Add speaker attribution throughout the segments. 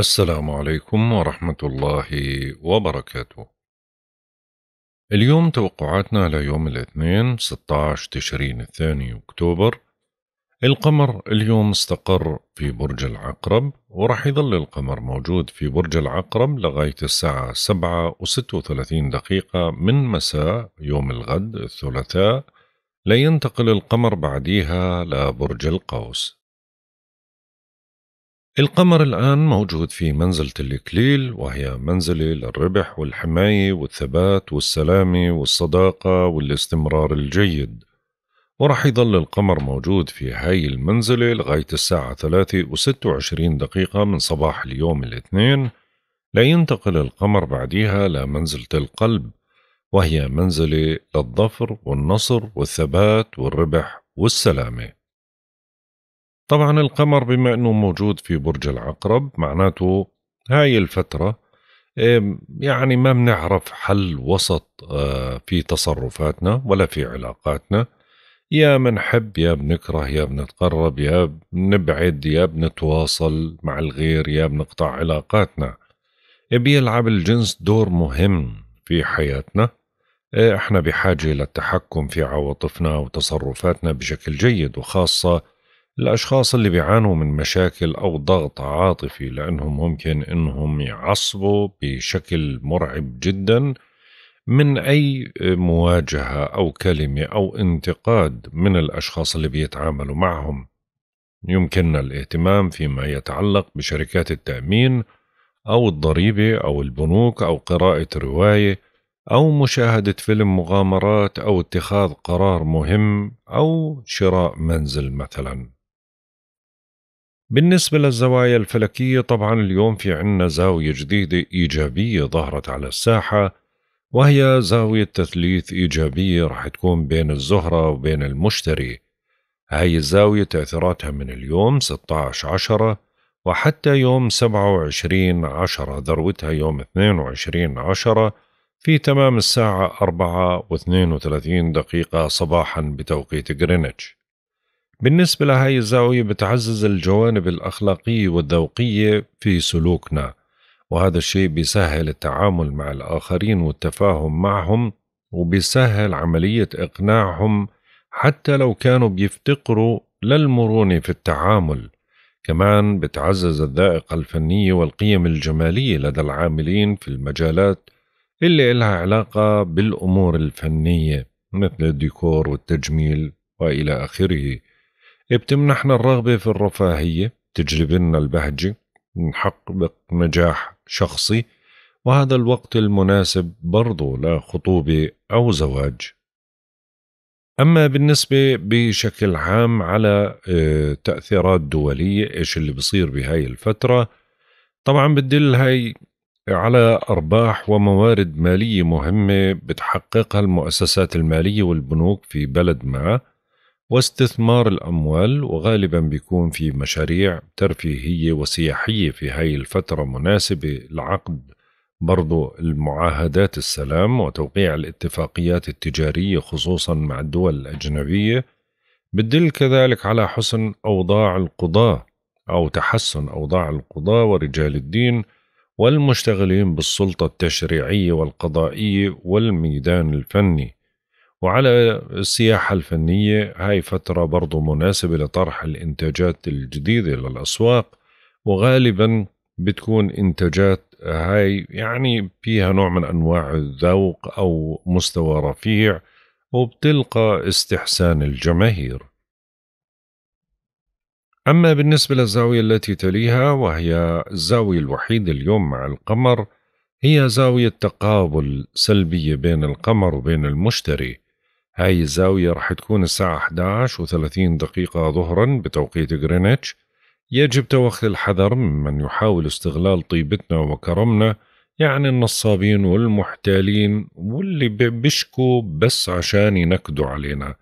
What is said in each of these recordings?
Speaker 1: السلام عليكم ورحمة الله وبركاته. اليوم توقعاتنا ليوم الاثنين 16 تشرين الثاني أكتوبر. القمر اليوم استقر في برج العقرب ورح يظل القمر موجود في برج العقرب لغاية الساعة 7 و36 دقيقة من مساء يوم الغد الثلاثاء لينتقل القمر بعديها لبرج القوس القمر الآن موجود في منزلة الإكليل وهي منزلة للربح والحماية والثبات والسلامة والصداقة والاستمرار الجيد ورح يظل القمر موجود في هاي المنزلة لغاية الساعة 3 وستة وعشرين دقيقة من صباح اليوم الاثنين لينتقل القمر بعديها لمنزلة القلب وهي منزلة للظفر والنصر والثبات والربح والسلامة طبعا القمر بما انه موجود في برج العقرب معناته هاي الفترة يعني ما بنعرف حل وسط آه، في تصرفاتنا ولا في علاقاتنا يا بنحب يا بنكره يا بنتقرب يا بنبعد يا بنتواصل مع الغير يا بنقطع علاقاتنا بيلعب الجنس دور مهم في حياتنا آه، احنا بحاجة للتحكم في عواطفنا وتصرفاتنا بشكل جيد وخاصة الأشخاص اللي بيعانوا من مشاكل أو ضغط عاطفي لأنهم ممكن أنهم يعصبوا بشكل مرعب جدا من أي مواجهة أو كلمة أو انتقاد من الأشخاص اللي بيتعاملوا معهم يمكننا الاهتمام فيما يتعلق بشركات التأمين أو الضريبة أو البنوك أو قراءة رواية أو مشاهدة فيلم مغامرات أو اتخاذ قرار مهم أو شراء منزل مثلاً بالنسبة للزوايا الفلكية طبعا اليوم في عنا زاوية جديدة إيجابية ظهرت على الساحة وهي زاوية تثليث إيجابية رح تكون بين الزهرة وبين المشتري هاي الزاوية تأثيراتها من اليوم 16 عشرة وحتى يوم 27 عشرة ذروتها يوم 22 عشرة في تمام الساعة 4 و32 دقيقة صباحا بتوقيت غرينتش بالنسبة لهاي الزاوية بتعزز الجوانب الأخلاقية والذوقية في سلوكنا وهذا الشيء بيسهل التعامل مع الآخرين والتفاهم معهم وبيسهل عملية إقناعهم حتى لو كانوا بيفتقروا للمرونة في التعامل كمان بتعزز الذائقة الفنية والقيم الجمالية لدى العاملين في المجالات اللي إلها علاقة بالأمور الفنية مثل الديكور والتجميل وإلى آخره بتمنحنا الرغبة في الرفاهية تجلب لنا البهجة نحقق نجاح شخصي وهذا الوقت المناسب برضو لخطوبة أو زواج أما بالنسبة بشكل عام على آه، تأثيرات دولية إيش اللي بصير بهاي الفترة طبعا بتدل هاي على أرباح وموارد مالية مهمة بتحققها المؤسسات المالية والبنوك في بلد ما واستثمار الأموال وغالبا بيكون في مشاريع ترفيهية وسياحية في هاي الفترة مناسبة لعقد برضو المعاهدات السلام وتوقيع الاتفاقيات التجارية خصوصا مع الدول الأجنبية بتدل كذلك على حسن أوضاع القضاة أو تحسن أوضاع القضاة ورجال الدين والمشتغلين بالسلطة التشريعية والقضائية والميدان الفني وعلى السياحة الفنية هاي فترة برضو مناسبة لطرح الإنتاجات الجديدة للأسواق وغالبا بتكون إنتاجات هاي يعني فيها نوع من أنواع الذوق أو مستوى رفيع وبتلقى استحسان الجماهير أما بالنسبة للزاوية التي تليها وهي الزاوية الوحيدة اليوم مع القمر هي زاوية تقابل سلبية بين القمر وبين المشتري هاي الزاوية رح تكون الساعة 11 و30 دقيقة ظهرا بتوقيت غرينتش يجب توخي الحذر ممن يحاول استغلال طيبتنا وكرمنا يعني النصابين والمحتالين واللي بيشكوا بس عشان ينكدوا علينا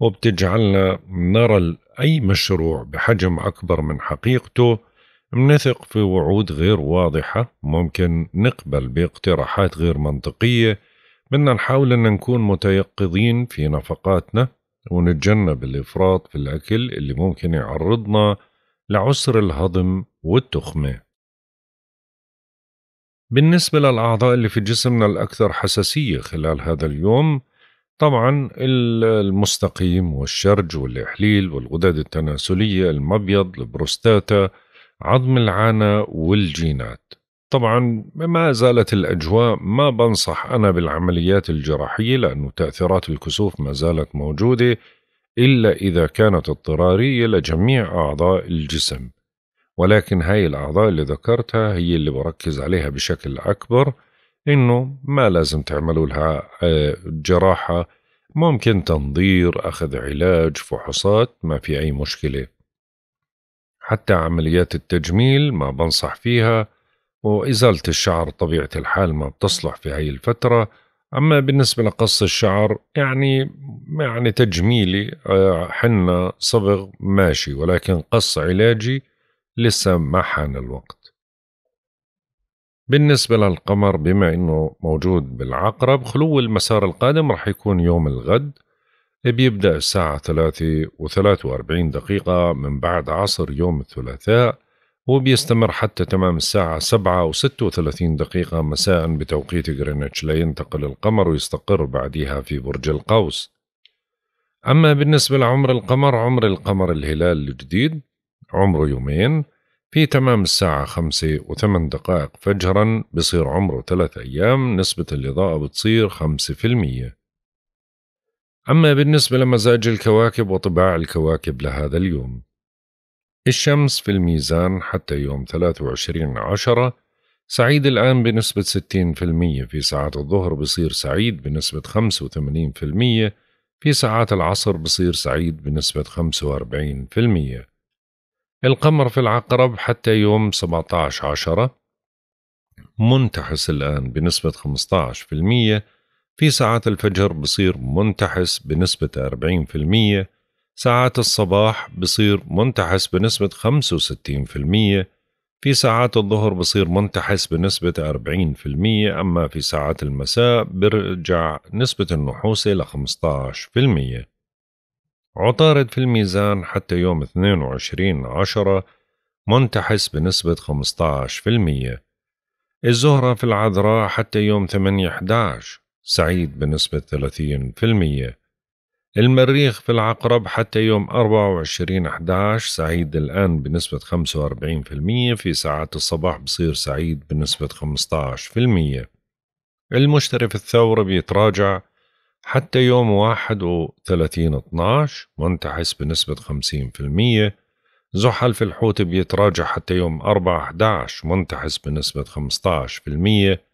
Speaker 1: وبتجعلنا نرى أي مشروع بحجم أكبر من حقيقته منثق في وعود غير واضحة ممكن نقبل باقتراحات غير منطقية بدنا نحاول أن نكون متيقظين في نفقاتنا ونتجنب الإفراط في الأكل اللي ممكن يعرضنا لعسر الهضم والتخمة بالنسبة للأعضاء اللي في جسمنا الأكثر حساسية خلال هذا اليوم طبعا المستقيم والشرج والإحليل والغدد التناسلية المبيض البروستاتا عظم العانة والجينات طبعا ما زالت الأجواء ما بنصح أنا بالعمليات الجراحية لأنه تأثيرات الكسوف ما زالت موجودة إلا إذا كانت اضطرارية لجميع أعضاء الجسم ولكن هاي الأعضاء اللي ذكرتها هي اللي بركز عليها بشكل أكبر إنه ما لازم تعملوا لها آه، جراحة ممكن تنظير أخذ علاج فحوصات ما في أي مشكلة حتى عمليات التجميل ما بنصح فيها وإزالة الشعر طبيعة الحال ما بتصلح في هاي الفترة أما بالنسبة لقص الشعر يعني يعني تجميلي آه، حنا صبغ ماشي ولكن قص علاجي لسه ما حان الوقت بالنسبة للقمر بما أنه موجود بالعقرب خلو المسار القادم رح يكون يوم الغد بيبدأ الساعة 3 و 43 دقيقة من بعد عصر يوم الثلاثاء وبيستمر حتى تمام الساعة سبعة وستة وثلاثين دقيقة مساء بتوقيت غرينتش لينتقل القمر ويستقر بعدها في برج القوس أما بالنسبة لعمر القمر عمر القمر الهلال الجديد عمره يومين في تمام الساعة خمسة وثمان دقائق فجرا بصير عمره ثلاثة أيام نسبة الإضاءة بتصير خمسة في المية أما بالنسبة لمزاج الكواكب وطباع الكواكب لهذا اليوم الشمس في الميزان حتى يوم 23 عشرة سعيد الآن بنسبة 60% في ساعات الظهر بصير سعيد بنسبة 85% في ساعات العصر بصير سعيد بنسبة 45% القمر في العقرب حتى يوم 17 عشرة منتحس الآن بنسبة 15% في ساعات الفجر بصير منتحس بنسبة 40% ساعات الصباح بصير منتحس بنسبة 65% في ساعات الظهر بصير منتحس بنسبة 40% أما في ساعات المساء برجع نسبة النحوس إلى 15% عطارد في الميزان حتى يوم 22 عشرة منتحس بنسبة 15% الزهرة في العذراء حتى يوم 8 11 سعيد بنسبة 30% المريخ في العقرب حتى يوم 24 11 سعيد الآن بنسبة 45% في ساعات الصباح بصير سعيد بنسبة 15% المشتري في الثورة بيتراجع حتى يوم 31 12 منتحس بنسبة 50% زحل في الحوت بيتراجع حتى يوم 4 11 منتحس بنسبة 15%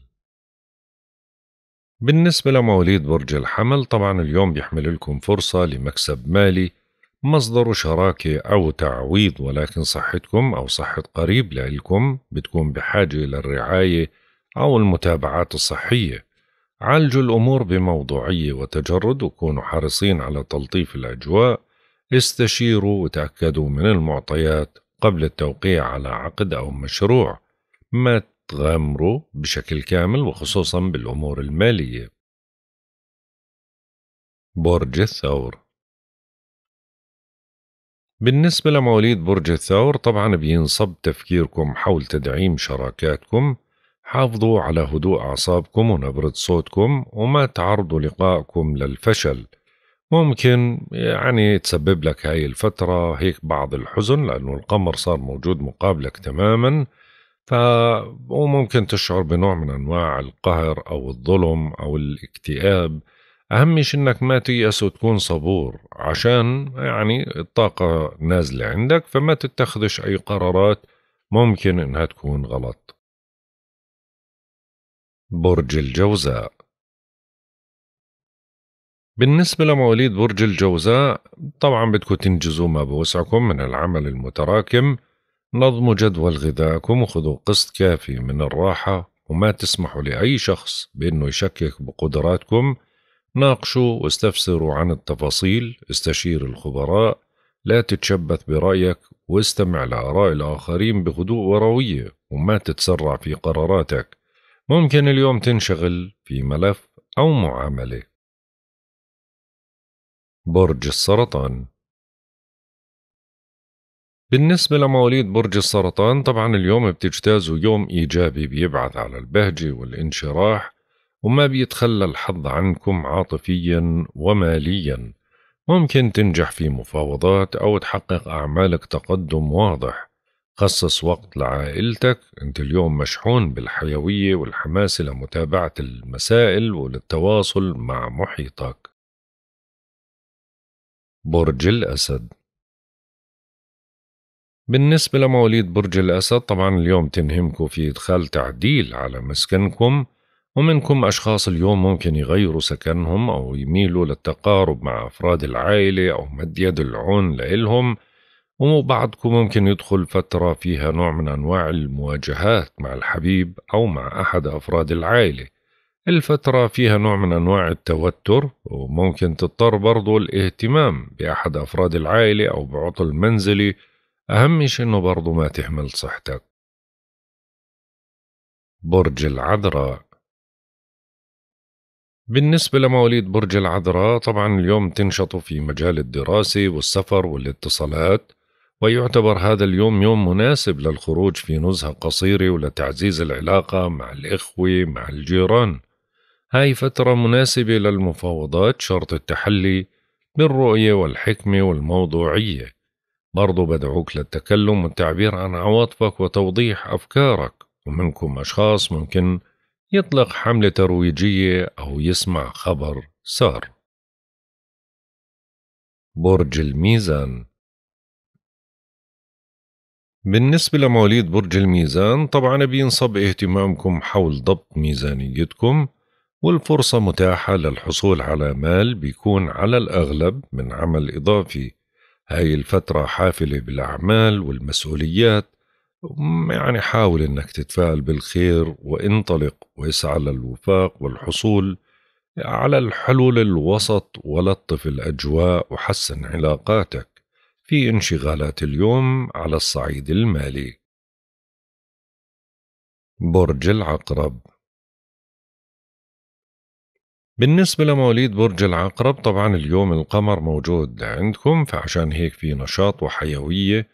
Speaker 2: بالنسبة لمواليد برج الحمل طبعا اليوم
Speaker 1: بيحمل لكم فرصة لمكسب مالي مصدر شراكة أو تعويض ولكن صحتكم أو صحة قريب لإلكم بتكون بحاجة للرعاية أو المتابعات الصحية عالجوا الأمور بموضوعية وتجرد وكونوا حريصين على تلطيف الأجواء استشيروا وتأكدوا من المعطيات قبل التوقيع على عقد أو مشروع ما تغامروا بشكل
Speaker 2: كامل وخصوصا بالأمور المالية برج الثور بالنسبة لمواليد برج
Speaker 1: الثور طبعا بينصب تفكيركم حول تدعيم شراكاتكم حافظوا على هدوء أعصابكم ونبرة صوتكم وما تعرضوا لقائكم للفشل ممكن يعني تسبب لك هاي الفترة هيك بعض الحزن لأنه القمر صار موجود مقابلك تماما ف وممكن تشعر بنوع من انواع القهر او الظلم او الاكتئاب اهم شيء انك ما تيأس وتكون صبور عشان يعني الطاقة نازلة عندك فما
Speaker 2: تتخذش اي قرارات ممكن انها تكون غلط برج الجوزاء بالنسبة
Speaker 1: لمواليد برج الجوزاء طبعا بدكم تنجزوا ما بوسعكم من العمل المتراكم نظموا جدول غذائكم وخذوا قسط كافي من الراحة وما تسمحوا لأي شخص بأنه يشكك بقدراتكم ناقشوا واستفسروا عن التفاصيل استشير الخبراء لا تتشبث برأيك واستمع لآراء الآخرين بهدوء وروية وما تتسرع في قراراتك
Speaker 2: ممكن اليوم تنشغل في ملف أو معاملة برج السرطان بالنسبة
Speaker 1: لمواليد برج السرطان طبعا اليوم بتجتازوا يوم إيجابي بيبعث على البهجة والانشراح وما بيتخلى الحظ عنكم عاطفيا وماليا ممكن تنجح في مفاوضات أو تحقق أعمالك تقدم واضح خصص وقت لعائلتك أنت اليوم مشحون بالحيوية
Speaker 2: والحماس لمتابعة المسائل وللتواصل مع محيطك برج الأسد بالنسبة لمواليد برج الأسد طبعا اليوم تنهمكم في إدخال تعديل على
Speaker 1: مسكنكم ومنكم أشخاص اليوم ممكن يغيروا سكنهم أو يميلوا للتقارب مع أفراد العائلة أو مد يد العون لإلهم وبعضكم ممكن يدخل فترة فيها نوع من أنواع المواجهات مع الحبيب أو مع أحد أفراد العائلة الفترة فيها نوع من أنواع التوتر وممكن تضطر برضو الاهتمام بأحد أفراد العائلة أو بعطل منزلي أهم
Speaker 2: شي إنه برضو ما تهمل صحتك برج العذراء بالنسبة لمواليد برج العذراء طبعا
Speaker 1: اليوم تنشطوا في مجال الدراسة والسفر والاتصالات ويعتبر هذا اليوم يوم مناسب للخروج في نزهة قصيرة ولتعزيز العلاقة مع الإخوة مع الجيران هاي فترة مناسبة للمفاوضات شرط التحلي بالرؤية والحكمة والموضوعية برضو بدعوك للتكلم والتعبير عن عواطفك وتوضيح أفكارك ومنكم أشخاص ممكن
Speaker 2: يطلق حملة ترويجية أو يسمع خبر سار برج الميزان بالنسبة لمواليد برج الميزان طبعا بينصب اهتمامكم حول
Speaker 1: ضبط ميزانيتكم والفرصة متاحة للحصول على مال بيكون على الأغلب من عمل إضافي هاي الفترة حافلة بالأعمال والمسؤوليات يعني حاول أنك تتفائل بالخير وانطلق واسعى للوفاق والحصول على الحلول الوسط ولطف الأجواء وحسن علاقاتك في انشغالات اليوم على
Speaker 2: الصعيد المالي برج العقرب بالنسبة لمواليد برج العقرب طبعا
Speaker 1: اليوم القمر موجود عندكم فعشان هيك في نشاط وحيوية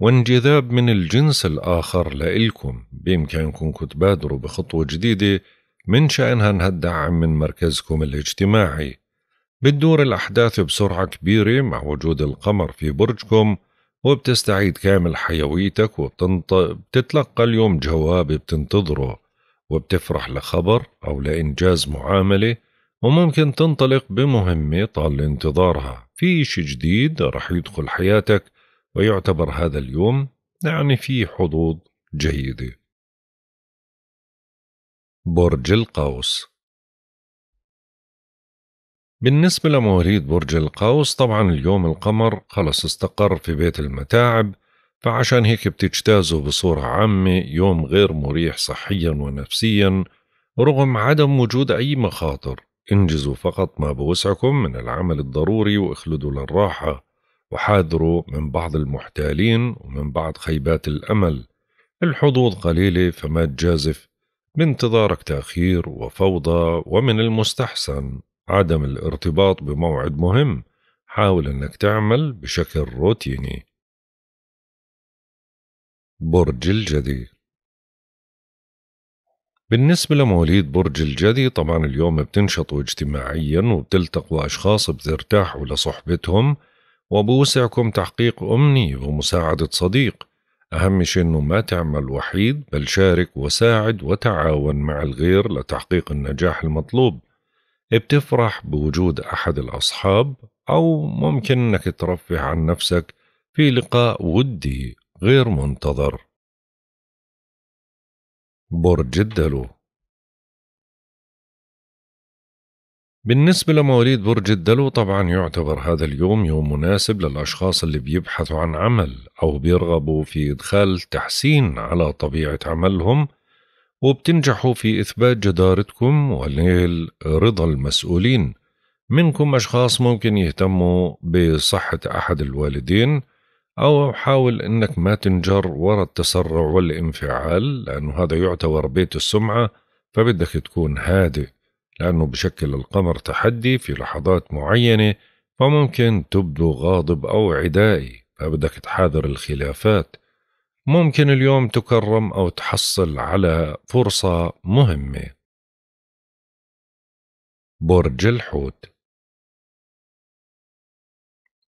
Speaker 1: وانجذاب من الجنس الآخر لإلكم بإمكانكم تبادروا بخطوة جديدة من شأنها أنها الدعم من مركزكم الاجتماعي بتدور الأحداث بسرعة كبيرة مع وجود القمر في برجكم وبتستعيد كامل حيويتك وبتتلقى اليوم جواب بتنتظره وبتفرح لخبر أو لإنجاز معاملة وممكن تنطلق بمهمة طال انتظارها في شيء جديد رح يدخل حياتك ويعتبر هذا اليوم
Speaker 2: يعني في حظوظ جيدة برج القوس بالنسبة لمواليد
Speaker 1: برج القوس طبعا اليوم القمر خلص استقر في بيت المتاعب فعشان هيك بتجتازوا بصورة عامة يوم غير مريح صحيا ونفسيا رغم عدم وجود أي مخاطر انجزوا فقط ما بوسعكم من العمل الضروري واخلدوا للراحة وحاذروا من بعض المحتالين ومن بعض خيبات الأمل الحظوظ قليلة فما تجازف بانتظارك تأخير وفوضى ومن المستحسن عدم الارتباط بموعد
Speaker 2: مهم حاول أنك تعمل بشكل روتيني برج الجدي بالنسبة
Speaker 1: لمواليد برج الجدي طبعا اليوم بتنشطوا اجتماعيا وبتلتقوا أشخاص بترتاحوا لصحبتهم وبوسعكم تحقيق أمنية ومساعدة صديق أهم شيء أنه ما تعمل وحيد بل شارك وساعد وتعاون مع الغير لتحقيق النجاح المطلوب بتفرح بوجود أحد الأصحاب أو ممكن أنك ترفه عن نفسك في لقاء ودي
Speaker 2: غير منتظر برج الدلو بالنسبة لمواليد برج الدلو طبعا
Speaker 1: يعتبر هذا اليوم يوم مناسب للأشخاص اللي بيبحثوا عن عمل أو بيرغبوا في إدخال تحسين على طبيعة عملهم وبتنجحوا في إثبات جدارتكم ونيل رضا المسؤولين منكم أشخاص ممكن يهتموا بصحة أحد الوالدين أو حاول أنك ما تنجر وراء التسرع والانفعال لأنه هذا يعتبر بيت السمعة فبدك تكون هادئ لأنه بشكل القمر تحدي في لحظات معينة فممكن تبدو غاضب أو عدائي فبدك تحاذر الخلافات
Speaker 2: ممكن اليوم تكرم أو تحصل على فرصة مهمة برج الحوت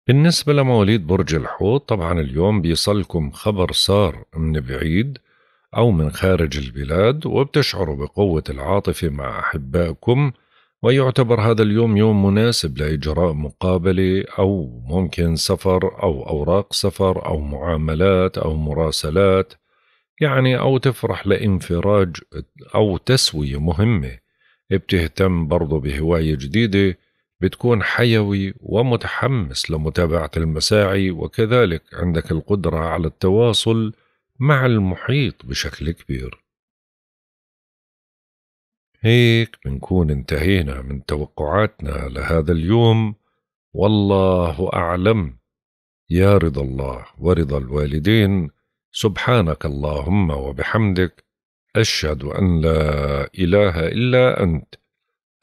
Speaker 2: بالنسبة لمواليد برج الحوت طبعا اليوم بيصلكم
Speaker 1: خبر صار من بعيد أو من خارج البلاد وبتشعروا بقوة العاطفة مع أحبائكم ويعتبر هذا اليوم يوم مناسب لإجراء مقابلة أو ممكن سفر أو أوراق سفر أو معاملات أو مراسلات يعني أو تفرح لإنفراج أو تسوية مهمة بتهتم برضو بهواية جديدة بتكون حيوي ومتحمس لمتابعة المساعي وكذلك عندك القدرة على التواصل مع المحيط بشكل كبير هيك بنكون انتهينا من توقعاتنا لهذا اليوم والله أعلم يا رضا الله ورضا الوالدين سبحانك اللهم وبحمدك أشهد أن لا إله إلا أنت